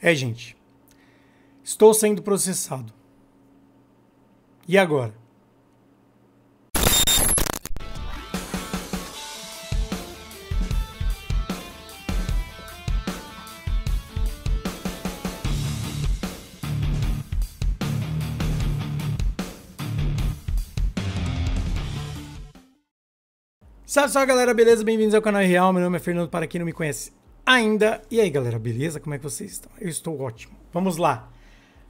É, gente, estou sendo processado. E agora? Salve, salve galera, beleza? Bem-vindos ao canal Real. Meu nome é Fernando, para quem não me conhece, ainda. E aí, galera, beleza? Como é que vocês estão? Eu estou ótimo. Vamos lá.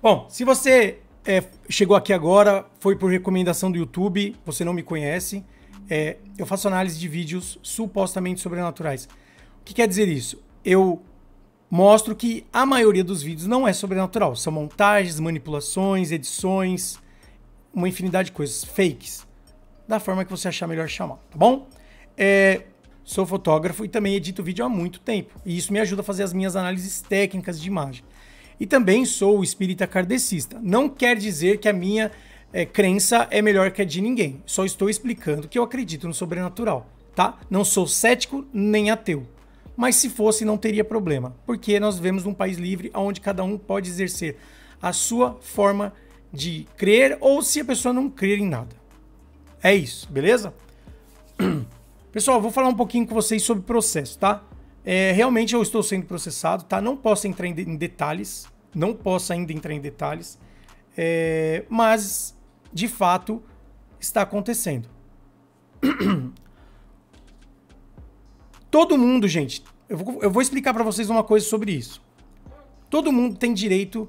Bom, se você é, chegou aqui agora, foi por recomendação do YouTube, você não me conhece, é, eu faço análise de vídeos supostamente sobrenaturais. O que quer dizer isso? Eu mostro que a maioria dos vídeos não é sobrenatural. São montagens, manipulações, edições, uma infinidade de coisas fakes. Da forma que você achar melhor chamar, tá bom? É, Sou fotógrafo e também edito vídeo há muito tempo, e isso me ajuda a fazer as minhas análises técnicas de imagem. E também sou espírita kardecista. Não quer dizer que a minha é, crença é melhor que a de ninguém. Só estou explicando que eu acredito no sobrenatural, tá? Não sou cético nem ateu. Mas se fosse, não teria problema, porque nós vivemos num país livre onde cada um pode exercer a sua forma de crer ou se a pessoa não crer em nada. É isso, beleza? Pessoal, vou falar um pouquinho com vocês sobre processo, tá? É, realmente eu estou sendo processado, tá? Não posso entrar em, de em detalhes, não posso ainda entrar em detalhes, é, mas de fato está acontecendo. Todo mundo, gente, eu vou, eu vou explicar para vocês uma coisa sobre isso. Todo mundo tem direito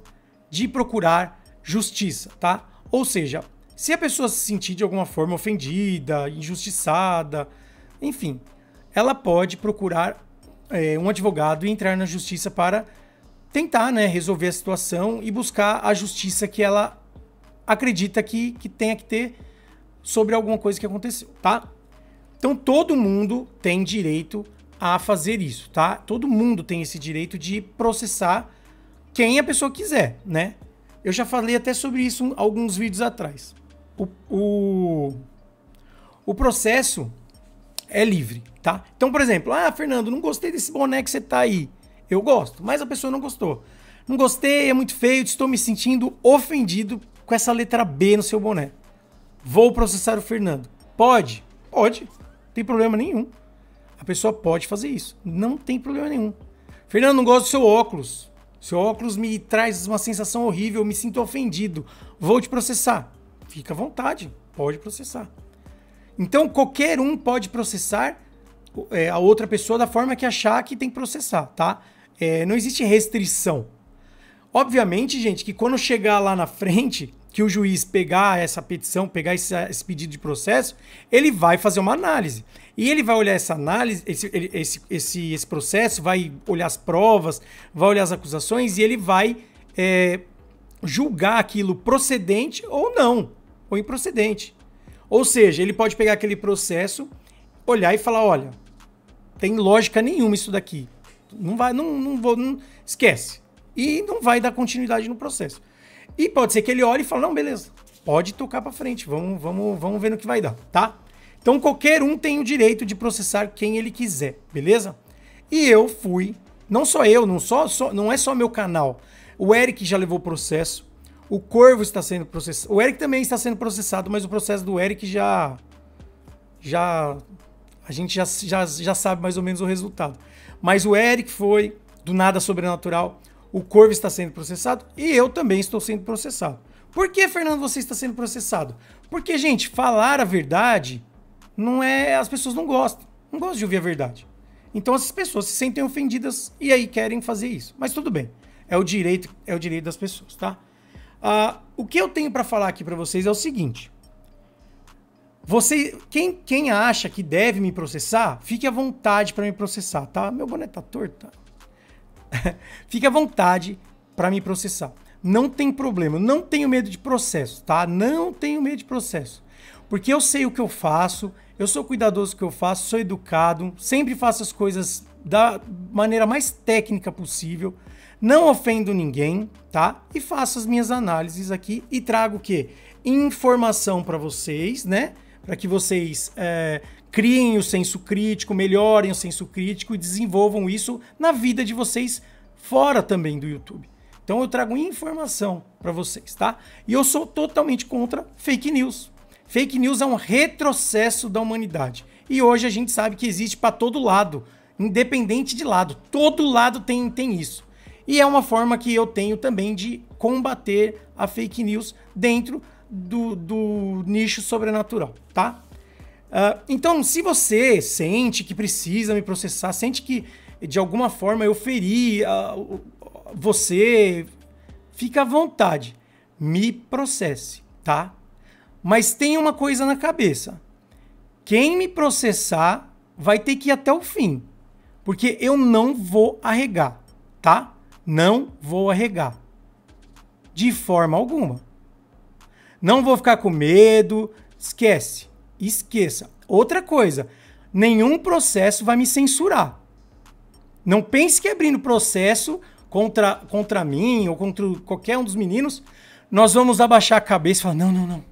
de procurar justiça, tá? Ou seja, se a pessoa se sentir de alguma forma ofendida, injustiçada, enfim, ela pode procurar é, um advogado e entrar na justiça para tentar né, resolver a situação e buscar a justiça que ela acredita que, que tenha que ter sobre alguma coisa que aconteceu, tá? Então todo mundo tem direito a fazer isso, tá? Todo mundo tem esse direito de processar quem a pessoa quiser, né? Eu já falei até sobre isso alguns vídeos atrás. O, o, o processo é livre, tá? Então, por exemplo, ah, Fernando, não gostei desse boné que você tá aí. Eu gosto, mas a pessoa não gostou. Não gostei, é muito feio, estou me sentindo ofendido com essa letra B no seu boné. Vou processar o Fernando. Pode? Pode. Não tem problema nenhum. A pessoa pode fazer isso. Não tem problema nenhum. Fernando, não gosto do seu óculos. Seu óculos me traz uma sensação horrível, me sinto ofendido. Vou te processar. Fica à vontade, pode processar. Então qualquer um pode processar é, a outra pessoa da forma que achar que tem que processar, tá? É, não existe restrição. Obviamente, gente, que quando chegar lá na frente, que o juiz pegar essa petição, pegar esse, esse pedido de processo, ele vai fazer uma análise. E ele vai olhar essa análise, esse, esse, esse, esse processo, vai olhar as provas, vai olhar as acusações e ele vai é, julgar aquilo procedente ou não, ou improcedente. Ou seja, ele pode pegar aquele processo, olhar e falar, olha, tem lógica nenhuma isso daqui. Não vai, não, não vou, não, esquece. E não vai dar continuidade no processo. E pode ser que ele olhe e fale, não, beleza, pode tocar para frente, vamos, vamos, vamos ver no que vai dar, tá? Então qualquer um tem o direito de processar quem ele quiser, beleza? E eu fui, não só eu, não, só, só não é só meu canal. O Eric já levou processo, o Corvo está sendo processado. O Eric também está sendo processado, mas o processo do Eric já. Já. A gente já, já, já sabe mais ou menos o resultado. Mas o Eric foi do nada sobrenatural. O Corvo está sendo processado e eu também estou sendo processado. Por que, Fernando, você está sendo processado? Porque, gente, falar a verdade não é. As pessoas não gostam. Não gostam de ouvir a verdade. Então essas pessoas se sentem ofendidas e aí querem fazer isso. Mas tudo bem. É o direito, é o direito das pessoas, tá? Uh, o que eu tenho para falar aqui para vocês é o seguinte. Você, quem, quem acha que deve me processar, fique à vontade para me processar, tá? Meu boné tá torto. fique à vontade para me processar. Não tem problema, não tenho medo de processo, tá? Não tenho medo de processo. Porque eu sei o que eu faço, eu sou cuidadoso o que eu faço, sou educado, sempre faço as coisas da maneira mais técnica possível não ofendo ninguém, tá? E faço as minhas análises aqui e trago o quê? Informação para vocês, né? Para que vocês é, criem o senso crítico, melhorem o senso crítico e desenvolvam isso na vida de vocês fora também do YouTube. Então eu trago informação para vocês, tá? E eu sou totalmente contra fake news. Fake news é um retrocesso da humanidade. E hoje a gente sabe que existe para todo lado, independente de lado. Todo lado tem, tem isso. E é uma forma que eu tenho também de combater a fake news dentro do, do nicho sobrenatural, tá? Uh, então, se você sente que precisa me processar, sente que de alguma forma eu feri uh, você, fica à vontade, me processe, tá? Mas tem uma coisa na cabeça: quem me processar vai ter que ir até o fim, porque eu não vou arregar, tá? não vou arregar. De forma alguma. Não vou ficar com medo. Esquece. Esqueça. Outra coisa, nenhum processo vai me censurar. Não pense que abrindo processo contra, contra mim ou contra qualquer um dos meninos, nós vamos abaixar a cabeça e falar: não, não, não.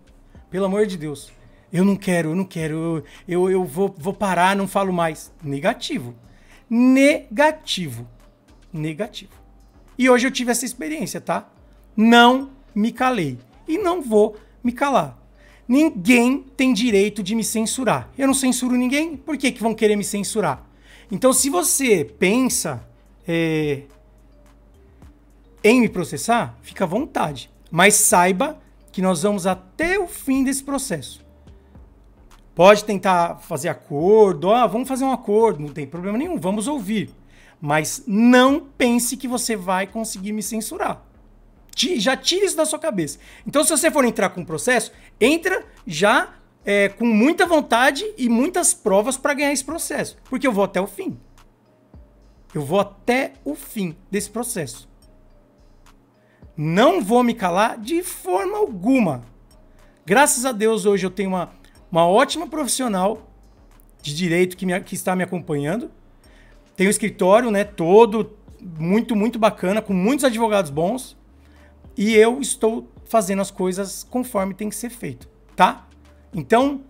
Pelo amor de Deus. Eu não quero, eu não quero, eu, eu, eu vou, vou parar, não falo mais. Negativo. Negativo. Negativo. E hoje eu tive essa experiência, tá? Não me calei. E não vou me calar. Ninguém tem direito de me censurar. Eu não censuro ninguém, por que, que vão querer me censurar? Então, se você pensa é, em me processar, fica à vontade. Mas saiba que nós vamos até o fim desse processo. Pode tentar fazer acordo, ah, vamos fazer um acordo, não tem problema nenhum, vamos ouvir. Mas não pense que você vai conseguir me censurar. Já tire isso da sua cabeça. Então, se você for entrar com um processo, entra já é, com muita vontade e muitas provas para ganhar esse processo. Porque eu vou até o fim. Eu vou até o fim desse processo. Não vou me calar de forma alguma. Graças a Deus, hoje eu tenho uma, uma ótima profissional de direito que, me, que está me acompanhando tem um escritório, né, todo muito, muito bacana, com muitos advogados bons. E eu estou fazendo as coisas conforme tem que ser feito, tá? Então,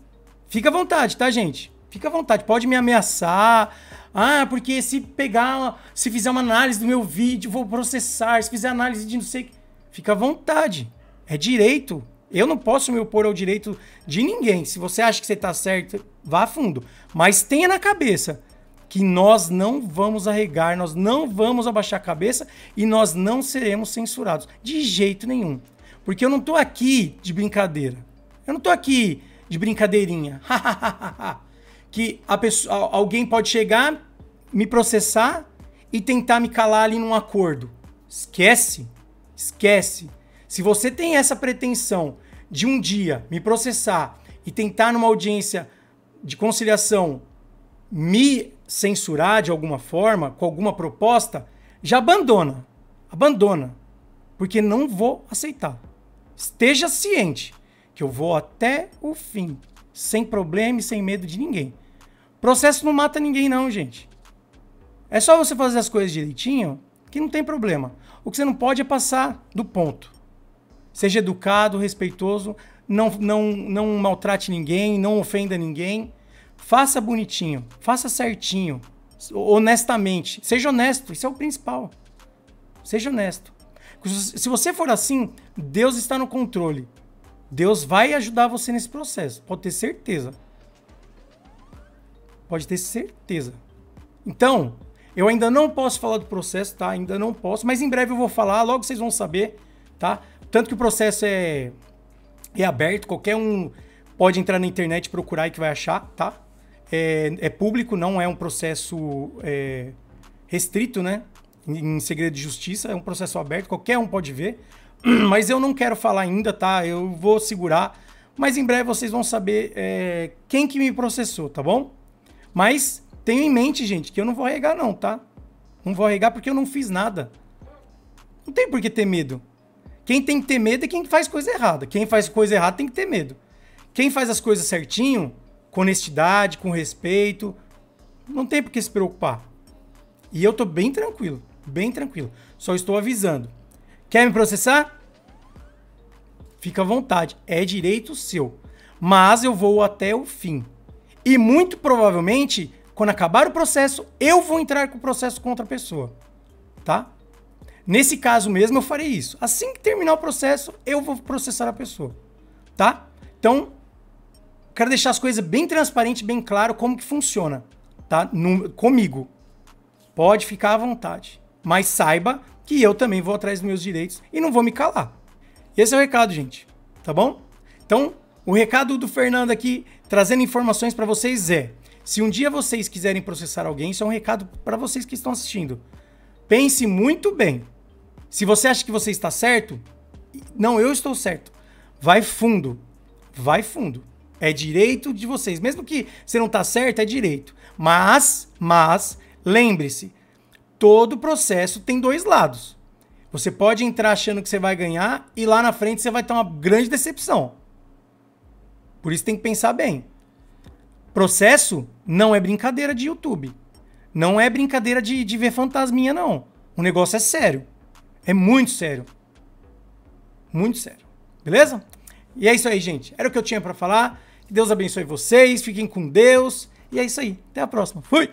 fica à vontade, tá, gente? Fica à vontade, pode me ameaçar. Ah, porque se pegar, se fizer uma análise do meu vídeo, vou processar. Se fizer análise de não sei o que. Fica à vontade. É direito. Eu não posso me opor ao direito de ninguém. Se você acha que você está certo, vá a fundo. Mas tenha na cabeça que nós não vamos arregar, nós não vamos abaixar a cabeça e nós não seremos censurados. De jeito nenhum. Porque eu não estou aqui de brincadeira. Eu não estou aqui de brincadeirinha. que a pessoa, alguém pode chegar, me processar e tentar me calar ali num acordo. Esquece. Esquece. Se você tem essa pretensão de um dia me processar e tentar numa audiência de conciliação me censurar de alguma forma, com alguma proposta, já abandona. Abandona. Porque não vou aceitar. Esteja ciente que eu vou até o fim, sem problema e sem medo de ninguém. Processo não mata ninguém não, gente. É só você fazer as coisas direitinho que não tem problema. O que você não pode é passar do ponto. Seja educado, respeitoso, não, não, não maltrate ninguém, não ofenda ninguém. Faça bonitinho, faça certinho, honestamente. Seja honesto, isso é o principal. Seja honesto. Se você for assim, Deus está no controle. Deus vai ajudar você nesse processo, pode ter certeza. Pode ter certeza. Então, eu ainda não posso falar do processo, tá? Ainda não posso, mas em breve eu vou falar, logo vocês vão saber, tá? Tanto que o processo é, é aberto, qualquer um pode entrar na internet e procurar e que vai achar, tá? é, é público, não é um processo é, restrito, né? Em, segredo de justiça, é um processo aberto, qualquer um pode ver. Mas eu não quero falar ainda, tá? Eu vou segurar. Mas em breve vocês vão saber é, quem que me processou, tá bom? Mas tenho em mente, gente, que eu não vou arregar, não, tá? Não vou arregar porque eu não fiz nada. Não tem por que ter medo. Quem tem que ter medo é quem faz coisa errada. Quem faz coisa errada tem que ter medo. Quem faz as coisas certinho com honestidade, com respeito. Não tem por que se preocupar. E eu tô bem tranquilo, bem tranquilo. Só estou avisando. Quer me processar? Fica à vontade, é direito seu. Mas eu vou até o fim. E muito provavelmente, quando acabar o processo, eu vou entrar com o processo contra a pessoa, tá? Nesse caso mesmo, eu farei isso. Assim que terminar o processo, eu vou processar a pessoa, tá? Então, quero deixar as coisas bem transparentes, bem claro como que funciona, tá? comigo. Pode ficar à vontade, mas saiba que eu também vou atrás dos meus direitos e não vou me calar. Esse é o recado, gente, tá bom? Então, o recado do Fernando aqui, trazendo informações para vocês é: se um dia vocês quiserem processar alguém, isso é um recado para vocês que estão assistindo. Pense muito bem. Se você acha que você está certo, não, eu estou certo. Vai fundo. Vai fundo. É direito de vocês. Mesmo que você não está certo, é direito. Mas, mas, lembre-se, todo processo tem dois lados. Você pode entrar achando que você vai ganhar e lá na frente você vai ter uma grande decepção. Por isso tem que pensar bem. Processo não é brincadeira de YouTube. Não é brincadeira de, de ver fantasminha, não. O negócio é sério. É muito sério. Muito sério. Beleza? E é isso aí, gente. Era o que eu tinha para falar. Deus abençoe vocês, fiquem com Deus. E é isso aí. Até a próxima. Fui!